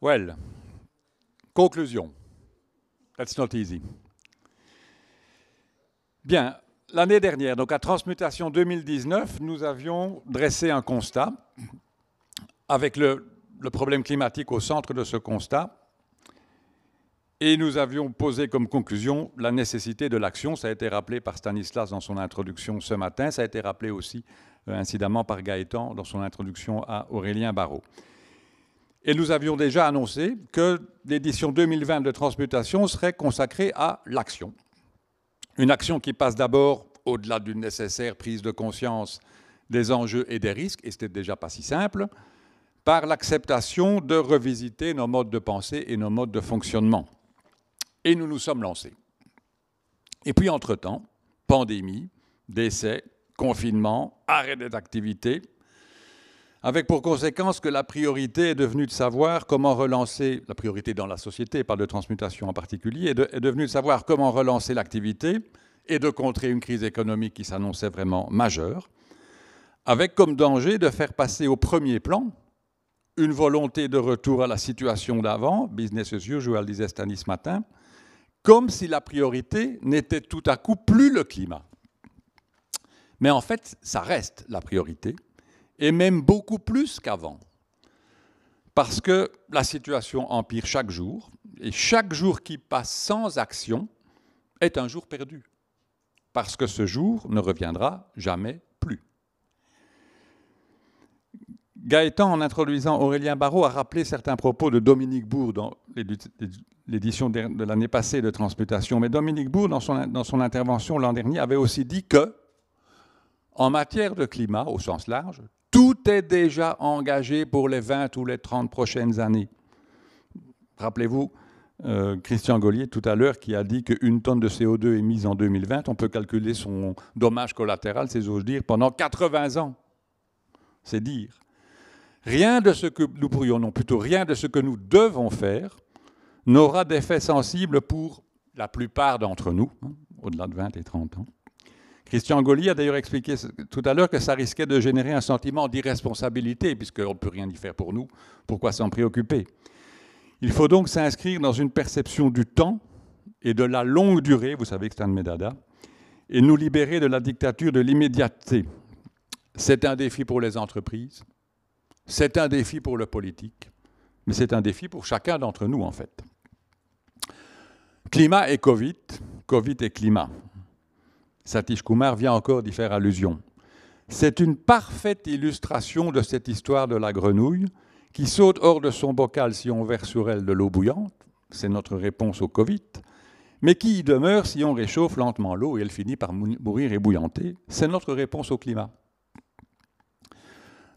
Well, conclusion. That's not easy. Bien, l'année dernière, donc à Transmutation 2019, nous avions dressé un constat avec le, problème climatique au centre de ce constat. Et nous avions posé comme conclusion la nécessité de l'action. Ça a été rappelé par Stanislas dans son introduction ce matin. Ça a été rappelé aussi, euh, incidemment, par Gaëtan dans son introduction à Aurélien Barrault. Et nous avions déjà annoncé que l'édition 2020 de Transmutation serait consacrée à l'action. Une action qui passe d'abord au-delà d'une nécessaire prise de conscience des enjeux et des risques, et c'était déjà pas si simple, par l'acceptation de revisiter nos modes de pensée et nos modes de fonctionnement. Et nous nous sommes lancés. Et puis, entre-temps, pandémie, décès, confinement, arrêt des activités, avec pour conséquence que la priorité est devenue de savoir comment relancer, la priorité dans la société, par de transmutation en particulier, est, devenue de savoir comment relancer l'activité et de contrer une crise économique qui s'annonçait vraiment majeure, avec comme danger de faire passer au premier plan une volonté de retour à la situation d'avant, business as usual, disait Stanis ce matin, comme si la priorité n'était tout à coup plus le climat. Mais en fait, ça reste la priorité et même beaucoup plus qu'avant. Parce que la situation empire chaque jour, et chaque jour qui passe sans action est un jour perdu, parce que ce jour ne reviendra jamais plus. Gaëtan, en introduisant Aurélien Barrault, a rappelé certains propos de Dominique Bourg dans l'édition de l'année passée de Transmutation. Mais Dominique Bourg, dans son, dans son intervention l'an dernier, avait aussi dit que, en matière de climat, au sens large, tout est déjà engagé pour les 20 ou les 30 prochaines années. Rappelez-vous, euh, Christian Gaulier, tout à l'heure qui a dit qu'une tonne de CO2 émise en 2020, on peut calculer son dommage collatéral, cest à dire, pendant 80 ans. C'est dire. Rien de ce que nous pourrions, non plutôt rien de ce que nous devons faire, n'aura d'effet sensible pour la plupart d'entre nous, hein, au-delà de 20 et 30 ans. Christian Goli a d'ailleurs expliqué tout à l'heure que ça risquait de générer un sentiment d'irresponsabilité, puisqu'on ne peut rien y faire pour nous, pourquoi s'en préoccuper Il faut donc s'inscrire dans une perception du temps et de la longue durée, vous savez que c'est un de mes et nous libérer de la dictature de l'immédiateté. C'est un défi pour les entreprises, c'est un défi pour le politique, mais c'est un défi pour chacun d'entre nous en fait. Climat et Covid, Covid et climat. Satish Kumar vient encore d'y faire allusion. C'est une parfaite illustration de cette histoire de la grenouille qui saute hors de son bocal si on verse sur elle de l'eau bouillante, c'est notre réponse au Covid, mais qui y demeure si on réchauffe lentement l'eau et elle finit par mourir et c'est notre réponse au climat.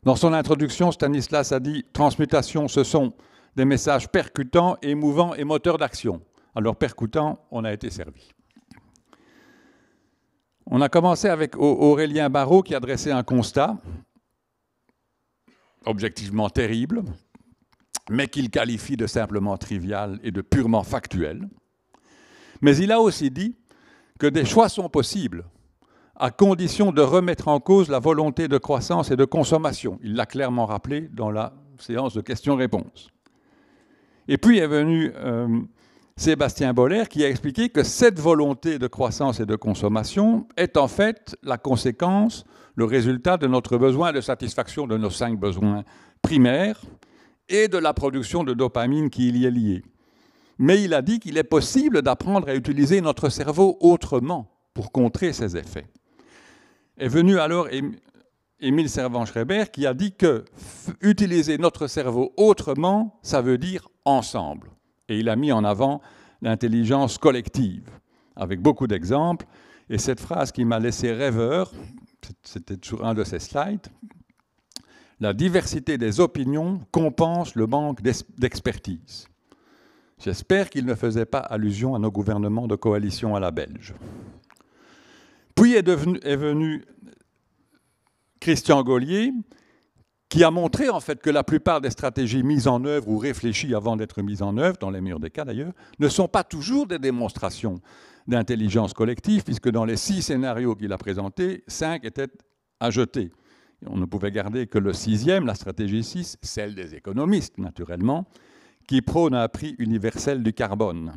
Dans son introduction, Stanislas a dit Transmutation, ce sont des messages percutants, émouvants et moteurs d'action. Alors percutants, on a été servi. On a commencé avec Aurélien Barrault qui a dressé un constat objectivement terrible, mais qu'il qualifie de simplement trivial et de purement factuel. Mais il a aussi dit que des choix sont possibles à condition de remettre en cause la volonté de croissance et de consommation. Il l'a clairement rappelé dans la séance de questions-réponses. Et puis est venu euh, Sébastien Boller qui a expliqué que cette volonté de croissance et de consommation est en fait la conséquence, le résultat de notre besoin de satisfaction de nos cinq besoins primaires et de la production de dopamine qui y est liée. Mais il a dit qu'il est possible d'apprendre à utiliser notre cerveau autrement pour contrer ces effets. Est venu alors Émile Servan-Schreiber qui a dit que utiliser notre cerveau autrement, ça veut dire ensemble. Et il a mis en avant l'intelligence collective, avec beaucoup d'exemples. Et cette phrase qui m'a laissé rêveur, c'était sur un de ses slides, la diversité des opinions compense le manque d'expertise. J'espère qu'il ne faisait pas allusion à nos gouvernements de coalition à la Belge. Puis est, venu Christian Gaulier, qui a montré en fait que la plupart des stratégies mises en œuvre ou réfléchies avant d'être mises en œuvre, dans les meilleurs des cas d'ailleurs, ne sont pas toujours des démonstrations d'intelligence collective, puisque dans les six scénarios qu'il a présentés, cinq étaient à jeter. On ne pouvait garder que le sixième, la stratégie 6, celle des économistes naturellement, qui prône un prix universel du carbone,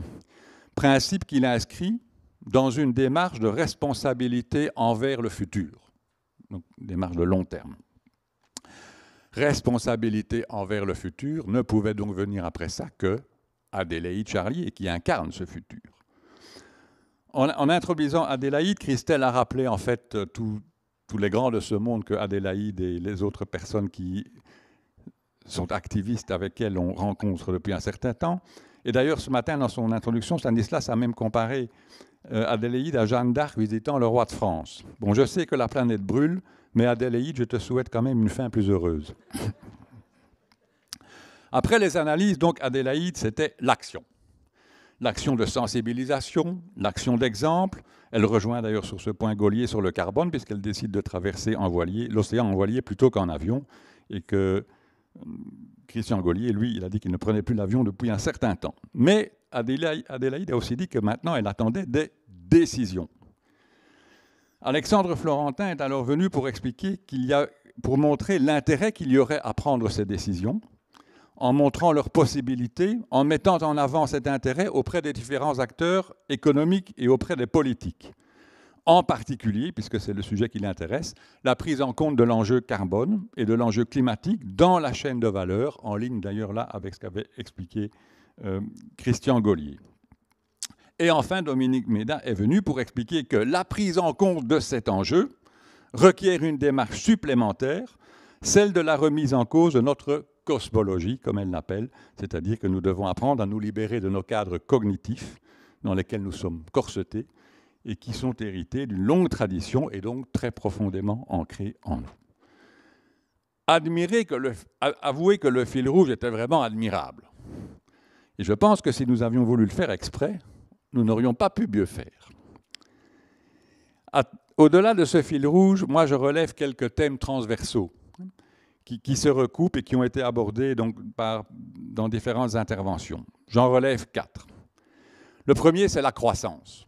principe qu'il a inscrit dans une démarche de responsabilité envers le futur, donc démarche de long terme responsabilité envers le futur ne pouvait donc venir après ça que Adélaïde et qui incarne ce futur. En, introduisant Adélaïde, Christelle a rappelé en fait tous les grands de ce monde que Adélaïde et les autres personnes qui sont activistes avec elle on rencontre depuis un certain temps. Et d'ailleurs, ce matin, dans son introduction, Stanislas a même comparé euh, Adélaïde à Jeanne d'Arc visitant le roi de France. Bon, je sais que la planète brûle, mais Adélaïde, je te souhaite quand même une fin plus heureuse. Après les analyses, donc Adélaïde, c'était l'action. L'action de sensibilisation, l'action d'exemple. Elle rejoint d'ailleurs sur ce point Gaulier sur le carbone, puisqu'elle décide de traverser en voilier, l'océan en voilier plutôt qu'en avion, et que euh, Christian Gaulier, lui, il a dit qu'il ne prenait plus l'avion depuis un certain temps. Mais Adélaïde, a aussi dit que maintenant elle attendait des décisions. Alexandre Florentin est alors venu pour expliquer qu'il y a, pour montrer l'intérêt qu'il y aurait à prendre ces décisions, en montrant leurs possibilités, en mettant en avant cet intérêt auprès des différents acteurs économiques et auprès des politiques. En particulier, puisque c'est le sujet qui l'intéresse, la prise en compte de l'enjeu carbone et de l'enjeu climatique dans la chaîne de valeur, en ligne d'ailleurs là avec ce qu'avait expliqué euh, Christian Gaulier. Et enfin, Dominique Méda est venu pour expliquer que la prise en compte de cet enjeu requiert une démarche supplémentaire, celle de la remise en cause de notre cosmologie, comme elle l'appelle, c'est-à-dire que nous devons apprendre à nous libérer de nos cadres cognitifs dans lesquels nous sommes corsetés et qui sont hérités d'une longue tradition et donc très profondément ancrés en nous. Admirer que le, avouer que le fil rouge était vraiment admirable. Et je pense que si nous avions voulu le faire exprès, nous n'aurions pas pu mieux faire. Au-delà de ce fil rouge, moi je relève quelques thèmes transversaux qui, se recoupent et qui ont été abordés donc par, dans différentes interventions. J'en relève quatre. Le premier, c'est la croissance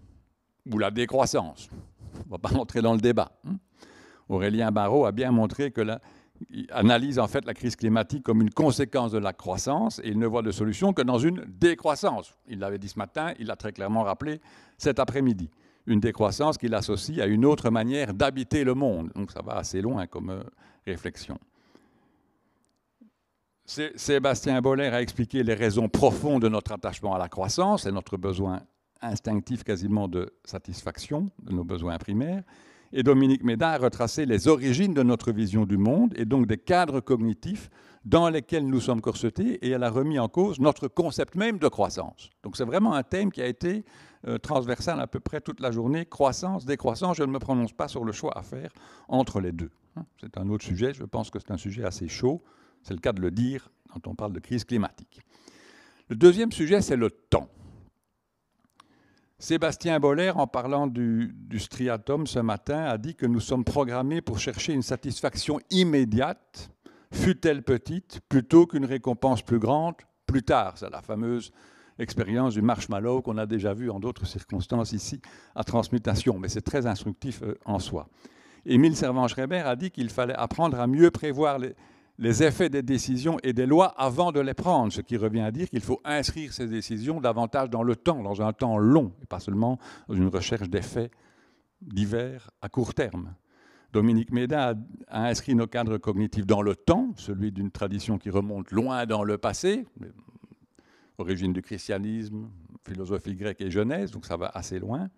ou la décroissance. On ne va pas entrer dans le débat. Hein. Aurélien Barrault a bien montré que la, analyse en fait la crise climatique comme une conséquence de la croissance et il ne voit de solution que dans une décroissance. Il l'avait dit ce matin, il l'a très clairement rappelé cet après-midi. Une décroissance qu'il associe à une autre manière d'habiter le monde. Donc ça va assez loin comme euh, réflexion. Sébastien Boller a expliqué les raisons profondes de notre attachement à la croissance et notre besoin instinctif quasiment de satisfaction de nos besoins primaires. Et Dominique Méda a retracé les origines de notre vision du monde et donc des cadres cognitifs dans lesquels nous sommes corsetés et elle a remis en cause notre concept même de croissance. Donc c'est vraiment un thème qui a été euh, transversal à peu près toute la journée, croissance, décroissance, je ne me prononce pas sur le choix à faire entre les deux. Hein. C'est un autre sujet, je pense que c'est un sujet assez chaud, c'est le cas de le dire quand on parle de crise climatique. Le deuxième sujet, c'est le temps. Sébastien Boller, en parlant du, du, striatum ce matin, a dit que nous sommes programmés pour chercher une satisfaction immédiate, fût-elle petite, plutôt qu'une récompense plus grande plus tard. C'est la fameuse expérience du marshmallow qu'on a déjà vue en d'autres circonstances ici à transmutation, mais c'est très instructif euh, en soi. Émile Servan-Schreiber a dit qu'il fallait apprendre à mieux prévoir les, les effets des décisions et des lois avant de les prendre, ce qui revient à dire qu'il faut inscrire ces décisions davantage dans le temps, dans un temps long, et pas seulement dans une recherche d'effets divers à court terme. Dominique Méda a inscrit nos cadres cognitifs dans le temps, celui d'une tradition qui remonte loin dans le passé, origine du christianisme, philosophie grecque et genèse, donc ça va assez loin.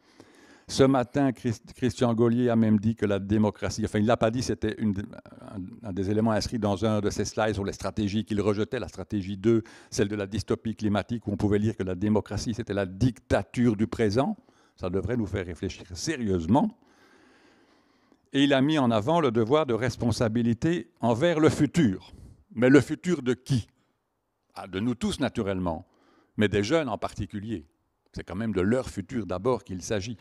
Ce matin, Christian Gaulier a même dit que la démocratie, enfin il ne l'a pas dit, c'était un, des éléments inscrits dans un de ses slides sur les stratégies qu'il rejetait, la stratégie 2, celle de la dystopie climatique, où on pouvait lire que la démocratie, c'était la dictature du présent. Ça devrait nous faire réfléchir sérieusement. Et il a mis en avant le devoir de responsabilité envers le futur. Mais le futur de qui ah, De nous tous, naturellement, mais des jeunes en particulier. C'est quand même de leur futur d'abord qu'il s'agit.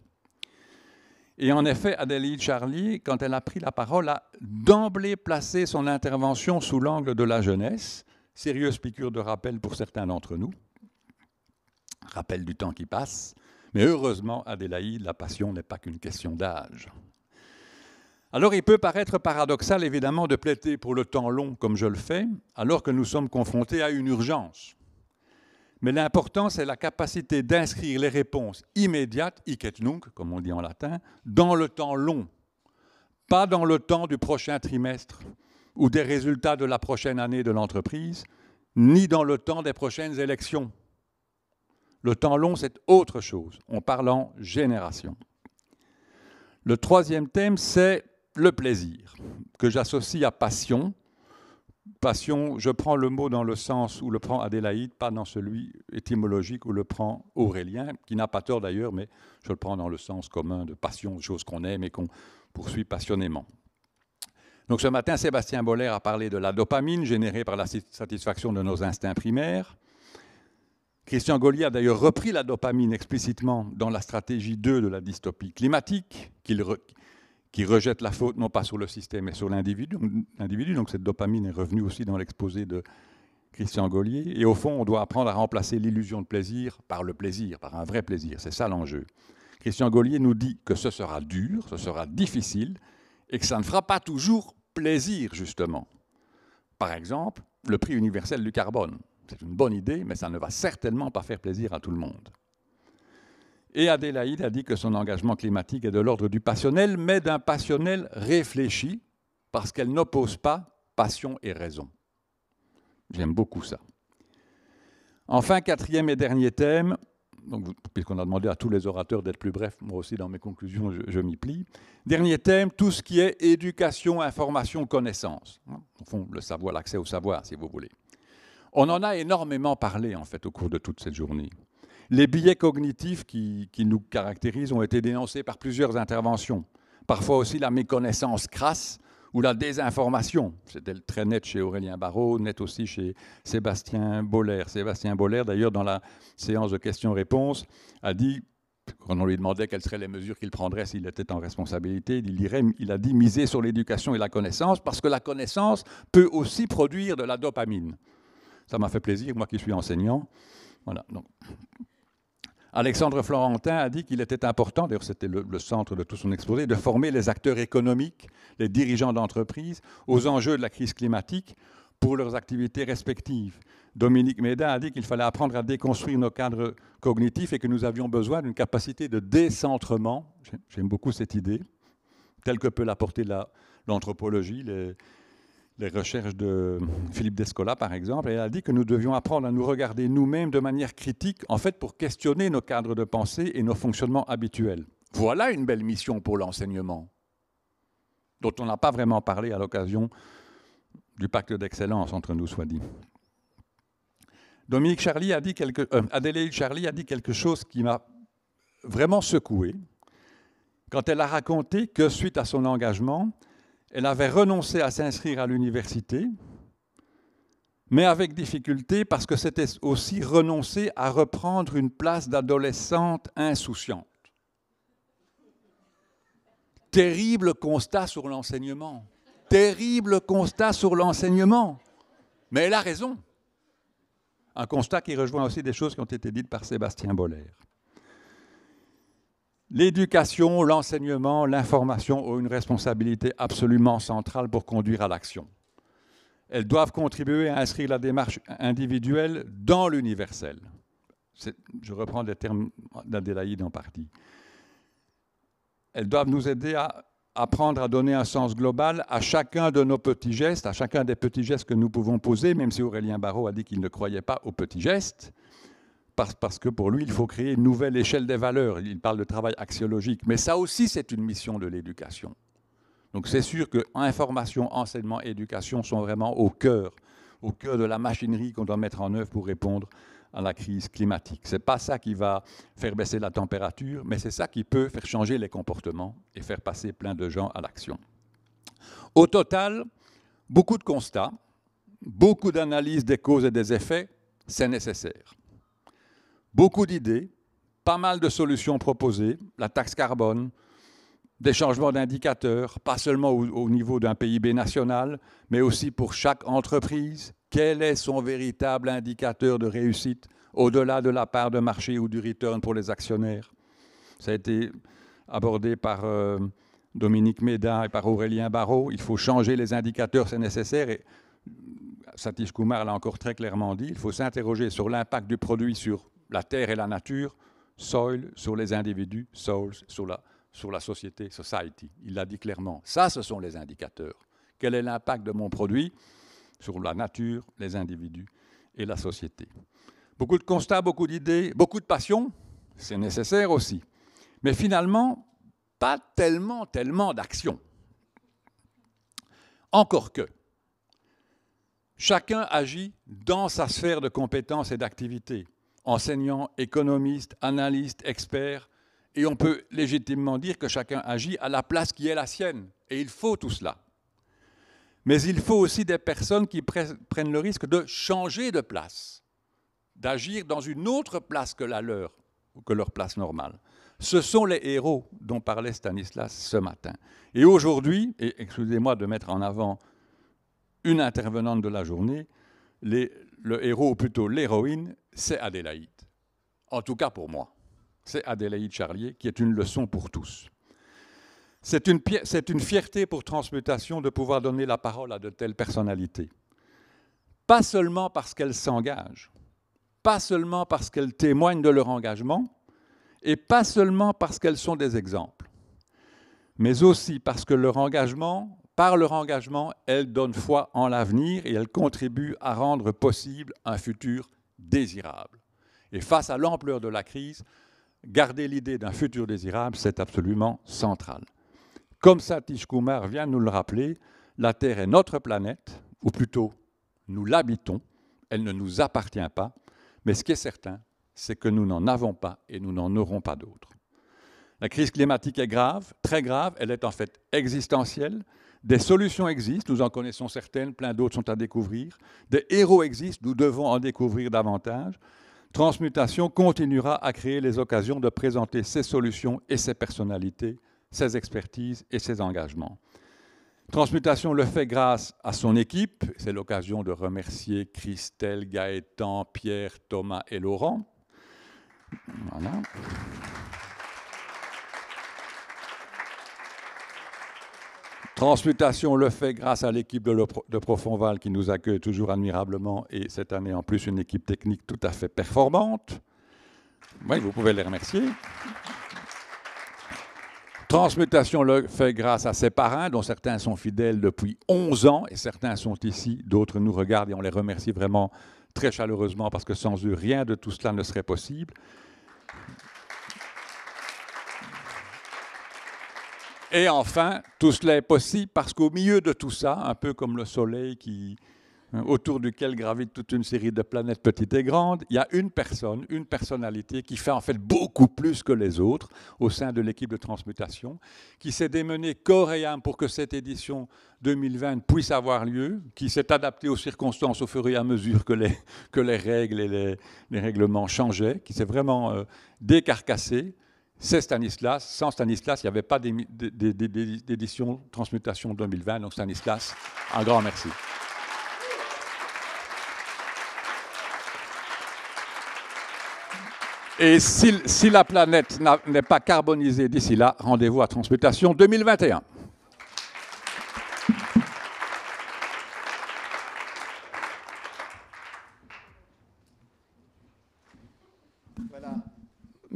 Et en effet, Adélaïde Charlie, quand elle a pris la parole, a d'emblée placé son intervention sous l'angle de la jeunesse, sérieuse piqûre de rappel pour certains d'entre nous, rappel du temps qui passe, mais heureusement, Adélaïde, la passion n'est pas qu'une question d'âge. Alors il peut paraître paradoxal, évidemment, de plaider pour le temps long comme je le fais, alors que nous sommes confrontés à une urgence. Mais l'important, c'est la capacité d'inscrire les réponses immédiates, hic et nunc, comme on dit en latin, dans le temps long, pas dans le temps du prochain trimestre ou des résultats de la prochaine année de l'entreprise, ni dans le temps des prochaines élections. Le temps long, c'est autre chose. On parle en génération. Le troisième thème, c'est le plaisir, que j'associe à passion, passion, je prends le mot dans le sens où le prend Adélaïde, pas dans celui étymologique où le prend Aurélien, qui n'a pas tort d'ailleurs, mais je le prends dans le sens commun de passion, chose qu'on aime et qu'on poursuit passionnément. Donc ce matin, Sébastien Boller a parlé de la dopamine générée par la satisfaction de nos instincts primaires. Christian Gollier a d'ailleurs repris la dopamine explicitement dans la stratégie 2 de la dystopie climatique, qu'il qui rejette la faute non pas sur le système mais sur l'individu. Donc cette dopamine est revenue aussi dans l'exposé de Christian Gaulier. Et au fond, on doit apprendre à remplacer l'illusion de plaisir par le plaisir, par un vrai plaisir. C'est ça l'enjeu. Christian Gaulier nous dit que ce sera dur, ce sera difficile, et que ça ne fera pas toujours plaisir, justement. Par exemple, le prix universel du carbone. C'est une bonne idée, mais ça ne va certainement pas faire plaisir à tout le monde. Et Adélaïde a dit que son engagement climatique est de l'ordre du passionnel, mais d'un passionnel réfléchi, parce qu'elle n'oppose pas passion et raison. J'aime beaucoup ça. Enfin, quatrième et dernier thème, puisqu'on a demandé à tous les orateurs d'être plus brefs, moi aussi dans mes conclusions, je, je m'y plie. Dernier thème, tout ce qui est éducation, information, connaissance. Au fond, le savoir, l'accès au savoir, si vous voulez. On en a énormément parlé, en fait, au cours de toute cette journée. Les billets cognitifs qui, nous caractérisent ont été dénoncés par plusieurs interventions, parfois aussi la méconnaissance crasse ou la désinformation. C'était très net chez Aurélien Barraud, net aussi chez Sébastien Boller. Sébastien Boller, d'ailleurs, dans la séance de questions-réponses, a dit, quand on lui demandait quelles seraient les mesures qu'il prendrait s'il était en responsabilité, il, il a dit miser sur l'éducation et la connaissance, parce que la connaissance peut aussi produire de la dopamine. Ça m'a fait plaisir, moi qui suis enseignant. Voilà. Donc. Alexandre Florentin a dit qu'il était important, d'ailleurs c'était le, centre de tout son exposé, de former les acteurs économiques, les dirigeants d'entreprise, aux enjeux de la crise climatique pour leurs activités respectives. Dominique Méda a dit qu'il fallait apprendre à déconstruire nos cadres cognitifs et que nous avions besoin d'une capacité de décentrement, j'aime beaucoup cette idée, telle que peut l'apporter l'anthropologie, les recherches de hum, Philippe Descola, par exemple, et elle a dit que nous devions apprendre à nous regarder nous-mêmes de manière critique, en fait, pour questionner nos cadres de pensée et nos fonctionnements habituels. Voilà une belle mission pour l'enseignement, dont on n'a pas vraiment parlé à l'occasion du pacte d'excellence, entre nous soit dit. Dominique Charlie a dit quelque, euh, Adélaïde Charlie a dit quelque chose qui m'a vraiment secoué quand elle a raconté que, suite à son engagement, elle avait renoncé à s'inscrire à l'université, mais avec difficulté parce que c'était aussi renoncer à reprendre une place d'adolescente insouciante. Terrible constat sur l'enseignement. Terrible constat sur l'enseignement. Mais elle a raison. Un constat qui rejoint aussi des choses qui ont été dites par Sébastien Boller. L'éducation, l'enseignement, l'information ont une responsabilité absolument centrale pour conduire à l'action. Elles doivent contribuer à inscrire la démarche individuelle dans l'universel. Je reprends les termes d'Adélaïde en partie. Elles doivent nous aider à apprendre à donner un sens global à chacun de nos petits gestes, à chacun des petits gestes que nous pouvons poser, même si Aurélien Barrault a dit qu'il ne croyait pas aux petits gestes parce que pour lui, il faut créer une nouvelle échelle des valeurs. Il parle de travail axiologique, mais ça aussi, c'est une mission de l'éducation. Donc c'est sûr que information, enseignement, éducation sont vraiment au cœur, au cœur de la machinerie qu'on doit mettre en œuvre pour répondre à la crise climatique. n'est pas ça qui va faire baisser la température, mais c'est ça qui peut faire changer les comportements et faire passer plein de gens à l'action. Au total, beaucoup de constats, beaucoup d'analyses des causes et des effets, c'est nécessaire. Beaucoup d'idées, pas mal de solutions proposées, la taxe carbone, des changements d'indicateurs, pas seulement au, niveau d'un PIB national, mais aussi pour chaque entreprise. Quel est son véritable indicateur de réussite au-delà de la part de marché ou du return pour les actionnaires Ça a été abordé par euh, Dominique Médin et par Aurélien Barrault. Il faut changer les indicateurs, c'est nécessaire. Et Satish Kumar l'a encore très clairement dit, il faut s'interroger sur l'impact du produit sur la terre et la nature, soil sur les individus, souls » sur la, société, society. Il l'a dit clairement. Ça, ce sont les indicateurs. Quel est l'impact de mon produit sur la nature, les individus et la société Beaucoup de constats, beaucoup d'idées, beaucoup de passions. c'est nécessaire aussi. Mais finalement, pas tellement, tellement d'action. Encore que, chacun agit dans sa sphère de compétences et d'activité enseignants, économistes, analystes, experts, et on peut légitimement dire que chacun agit à la place qui est la sienne. Et il faut tout cela. Mais il faut aussi des personnes qui prennent le risque de changer de place, d'agir dans une autre place que la leur, ou que leur place normale. Ce sont les héros dont parlait Stanislas ce matin. Et aujourd'hui, et excusez-moi de mettre en avant une intervenante de la journée, les, le héros, ou plutôt l'héroïne, c'est Adélaïde. En tout cas pour moi. C'est Adélaïde Charlier qui est une leçon pour tous. C'est une, une, fierté pour Transmutation de pouvoir donner la parole à de telles personnalités. Pas seulement parce qu'elles s'engagent, pas seulement parce qu'elles témoignent de leur engagement, et pas seulement parce qu'elles sont des exemples, mais aussi parce que leur engagement par leur engagement, elles donnent foi en l'avenir et elles contribuent à rendre possible un futur désirable. Et face à l'ampleur de la crise, garder l'idée d'un futur désirable, c'est absolument central. Comme Satish Kumar vient nous le rappeler, la Terre est notre planète, ou plutôt nous l'habitons, elle ne nous appartient pas, mais ce qui est certain, c'est que nous n'en avons pas et nous n'en aurons pas d'autres. La crise climatique est grave, très grave, elle est en fait existentielle, des solutions existent, nous en connaissons certaines, plein d'autres sont à découvrir. Des héros existent, nous devons en découvrir davantage. Transmutation continuera à créer les occasions de présenter ses solutions et ses personnalités, ses expertises et ses engagements. Transmutation le fait grâce à son équipe. C'est l'occasion de remercier Christelle, Gaëtan, Pierre, Thomas et Laurent. Voilà. Transmutation le fait grâce à l'équipe de, de Profondval qui nous accueille toujours admirablement et cette année en plus une équipe technique tout à fait performante. Oui, vous pouvez les remercier. Transmutation le fait grâce à ses parrains, dont certains sont fidèles depuis 11 ans, et certains sont ici, d'autres nous regardent, et on les remercie vraiment très chaleureusement, parce que sans eux, rien de tout cela ne serait possible. Et enfin, tout cela est possible parce qu'au milieu de tout ça, un peu comme le Soleil qui, euh, autour duquel gravitent toute une série de planètes petites et grandes, il y a une personne, une personnalité qui fait en fait beaucoup plus que les autres au sein de l'équipe de transmutation, qui s'est démenée corps et âme pour que cette édition 2020 puisse avoir lieu, qui s'est adaptée aux circonstances au fur et à mesure que les, que les règles et les, règlements changeaient, qui s'est vraiment euh, décarcassée c'est Stanislas. Sans Stanislas, il n'y avait pas d'édition Transmutation 2020. Donc Stanislas, un grand merci. Et si, la planète n'est pas carbonisée d'ici là, rendez-vous à Transmutation 2021.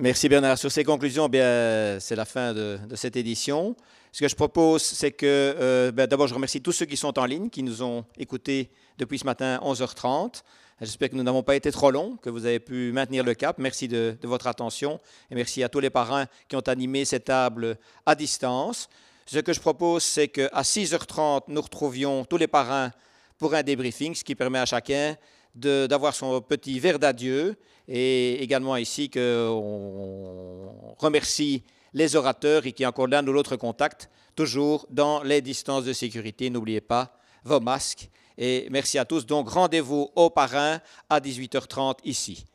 Merci Bernard. Sur ces conclusions, eh bien, c'est la fin de, cette édition. Ce que je propose, c'est que euh, ben, d'abord, je remercie tous ceux qui sont en ligne, qui nous ont écoutés depuis ce matin 11h30. J'espère que nous n'avons pas été trop longs, que vous avez pu maintenir le cap. Merci de, de votre attention et merci à tous les parrains qui ont animé cette table à distance. Ce que je propose, c'est qu'à 6h30, nous retrouvions tous les parrains pour un débriefing, ce qui permet à chacun d'avoir son petit verre d'adieu et également ici qu'on remercie les orateurs et qui encore l'un ou l'autre contact, toujours dans les distances de sécurité. N'oubliez pas vos masques et merci à tous. Donc rendez-vous au parrain à 18h30 ici.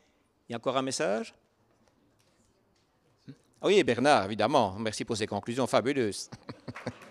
Il y a encore un message ah Oui, Bernard, évidemment. Merci pour ces conclusions fabuleuses.